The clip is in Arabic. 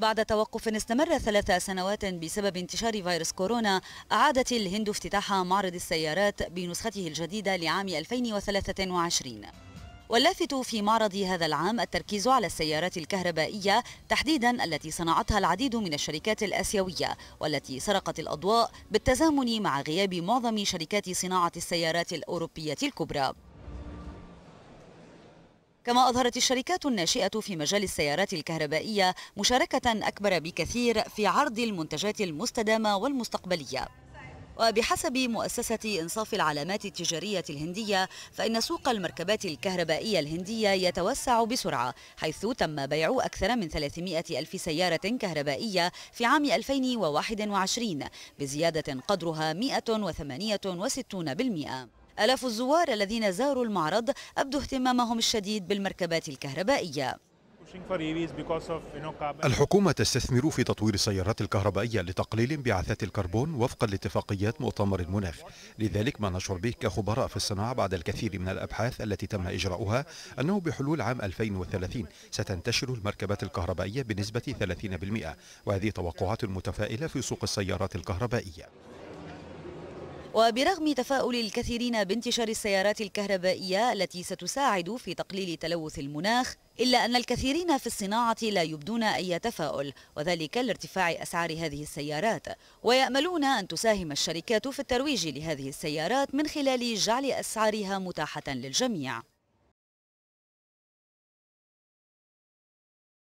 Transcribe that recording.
بعد توقف استمر ثلاث سنوات بسبب انتشار فيروس كورونا أعادت الهند افتتاح معرض السيارات بنسخته الجديدة لعام 2023 واللافت في معرض هذا العام التركيز على السيارات الكهربائية تحديدا التي صنعتها العديد من الشركات الآسيوية والتي سرقت الأضواء بالتزامن مع غياب معظم شركات صناعة السيارات الأوروبية الكبرى كما أظهرت الشركات الناشئة في مجال السيارات الكهربائية مشاركة أكبر بكثير في عرض المنتجات المستدامة والمستقبلية وبحسب مؤسسة إنصاف العلامات التجارية الهندية فإن سوق المركبات الكهربائية الهندية يتوسع بسرعة حيث تم بيع أكثر من 300 ألف سيارة كهربائية في عام 2021 بزيادة قدرها 168% آلاف الزوار الذين زاروا المعرض أبدوا اهتمامهم الشديد بالمركبات الكهربائية الحكومة تستثمر في تطوير السيارات الكهربائية لتقليل انبعاثات الكربون وفقا لاتفاقيات مؤتمر المناخ لذلك ما نشعر به كخبراء في الصناعة بعد الكثير من الأبحاث التي تم إجراؤها أنه بحلول عام 2030 ستنتشر المركبات الكهربائية بنسبة 30% وهذه توقعات متفائلة في سوق السيارات الكهربائية وبرغم تفاؤل الكثيرين بانتشار السيارات الكهربائية التي ستساعد في تقليل تلوث المناخ إلا أن الكثيرين في الصناعة لا يبدون أي تفاؤل وذلك لارتفاع أسعار هذه السيارات ويأملون أن تساهم الشركات في الترويج لهذه السيارات من خلال جعل أسعارها متاحة للجميع